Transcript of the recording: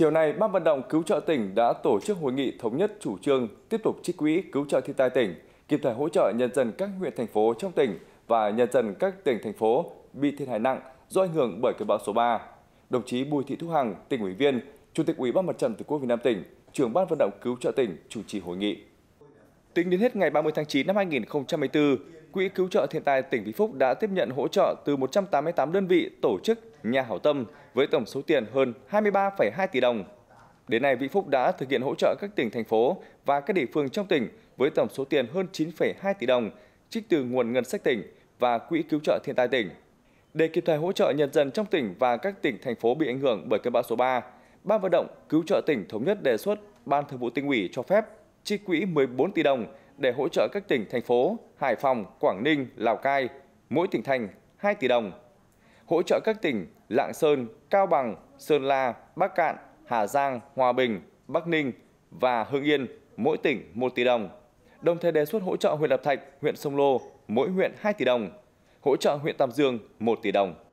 Chiều nay, Ban vận động cứu trợ tỉnh đã tổ chức hội nghị thống nhất chủ trương tiếp tục trích quỹ cứu trợ thiên tai tỉnh, kịp thời hỗ trợ nhân dân các huyện thành phố trong tỉnh và nhân dân các tỉnh thành phố bị thiệt hại nặng do ảnh hưởng bởi cơn bão số 3. Đồng chí Bùi Thị Thu Hằng, tỉnh ủy viên, Chủ tịch Ủy ban Mặt trận Tổ quốc Việt Nam tỉnh, trưởng ban vận động cứu trợ tỉnh chủ trì hội nghị. Tính đến hết ngày 30 tháng 9 năm 2024, Quỹ cứu trợ thiên tai tỉnh Vĩnh Phúc đã tiếp nhận hỗ trợ từ 188 đơn vị, tổ chức, nhà hảo tâm với tổng số tiền hơn 23,2 tỷ đồng. Đến nay, Vĩnh Phúc đã thực hiện hỗ trợ các tỉnh, thành phố và các địa phương trong tỉnh với tổng số tiền hơn 9,2 tỷ đồng trích từ nguồn ngân sách tỉnh và Quỹ cứu trợ thiên tai tỉnh. Để kịp thời hỗ trợ nhân dân trong tỉnh và các tỉnh, thành phố bị ảnh hưởng bởi cơn bão số 3, Ban vận động cứu trợ tỉnh thống nhất đề xuất Ban Thường vụ tỉnh ủy cho phép chi quỹ 14 tỷ đồng để hỗ trợ các tỉnh, thành phố Hải Phòng, Quảng Ninh, Lào Cai, mỗi tỉnh thành 2 tỷ đồng. Hỗ trợ các tỉnh Lạng Sơn, Cao Bằng, Sơn La, Bắc Cạn, Hà Giang, Hòa Bình, Bắc Ninh và Hưng Yên, mỗi tỉnh 1 tỷ đồng. Đồng thời đề xuất hỗ trợ huyện Lập Thạch, huyện Sông Lô, mỗi huyện 2 tỷ đồng. Hỗ trợ huyện Tam Dương 1 tỷ đồng.